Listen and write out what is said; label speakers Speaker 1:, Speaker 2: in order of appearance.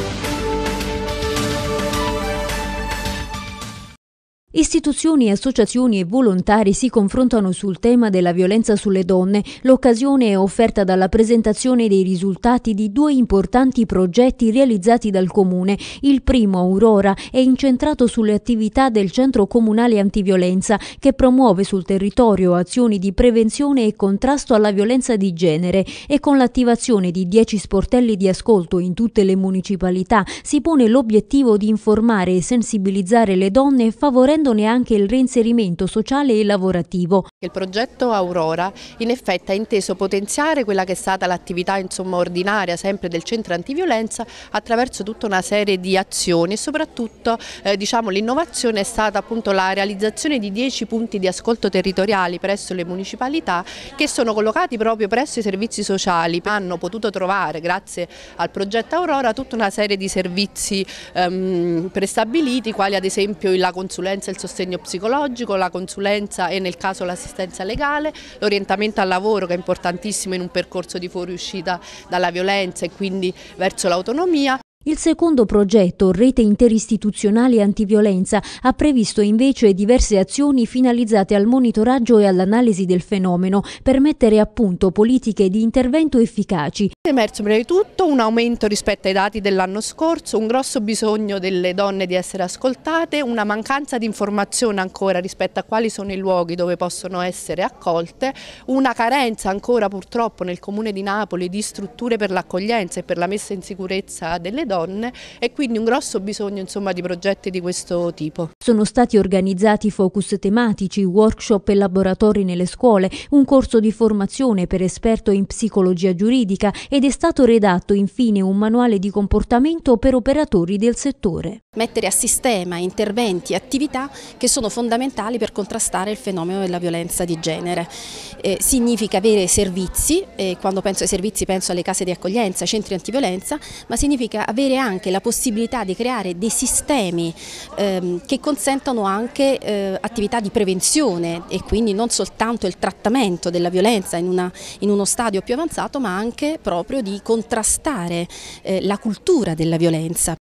Speaker 1: Thank you. Istituzioni, associazioni e volontari si confrontano sul tema della violenza sulle donne. L'occasione è offerta dalla presentazione dei risultati di due importanti progetti realizzati dal comune. Il primo, Aurora, è incentrato sulle attività del Centro Comunale Antiviolenza che promuove sul territorio azioni di prevenzione e contrasto alla violenza di genere e con l'attivazione di 10 sportelli di ascolto in tutte le municipalità si pone l'obiettivo di informare e sensibilizzare le donne favorendo favorendone anche il reinserimento sociale e lavorativo. Il progetto Aurora in
Speaker 2: effetti ha inteso potenziare quella che è stata l'attività ordinaria sempre del centro antiviolenza attraverso tutta una serie di azioni e soprattutto eh, diciamo, l'innovazione è stata appunto la realizzazione di 10 punti di ascolto territoriali presso le municipalità che sono collocati proprio presso i servizi sociali. Hanno potuto trovare grazie al progetto Aurora tutta una serie di servizi ehm, prestabiliti quali ad esempio la consulenza inclusa il sostegno psicologico, la consulenza e nel caso l'assistenza legale, l'orientamento al lavoro che è importantissimo in un percorso di fuoriuscita dalla violenza e quindi verso
Speaker 1: l'autonomia. Il secondo progetto, Rete Interistituzionale Antiviolenza, ha previsto invece diverse azioni finalizzate al monitoraggio e all'analisi del fenomeno per mettere a punto politiche di intervento efficaci. È emerso prima di tutto un aumento rispetto ai
Speaker 2: dati dell'anno scorso, un grosso bisogno delle donne di essere ascoltate, una mancanza di informazione ancora rispetto a quali sono i luoghi dove possono essere accolte, una carenza ancora purtroppo nel comune di Napoli di strutture per l'accoglienza e per la messa in sicurezza
Speaker 1: delle donne donne e quindi un grosso bisogno insomma, di progetti di questo tipo. Sono stati organizzati focus tematici, workshop e laboratori nelle scuole, un corso di formazione per esperto in psicologia giuridica ed è stato redatto infine un manuale di comportamento per operatori del settore
Speaker 3: mettere a sistema interventi e attività che sono fondamentali per contrastare il fenomeno della violenza di genere. Eh, significa avere servizi, e eh, quando penso ai servizi penso alle case di accoglienza, ai centri antiviolenza, ma significa avere anche la possibilità di creare dei sistemi ehm, che consentano anche eh, attività di prevenzione e quindi non soltanto il trattamento della violenza in, una, in uno stadio più avanzato, ma anche proprio di contrastare eh, la cultura della violenza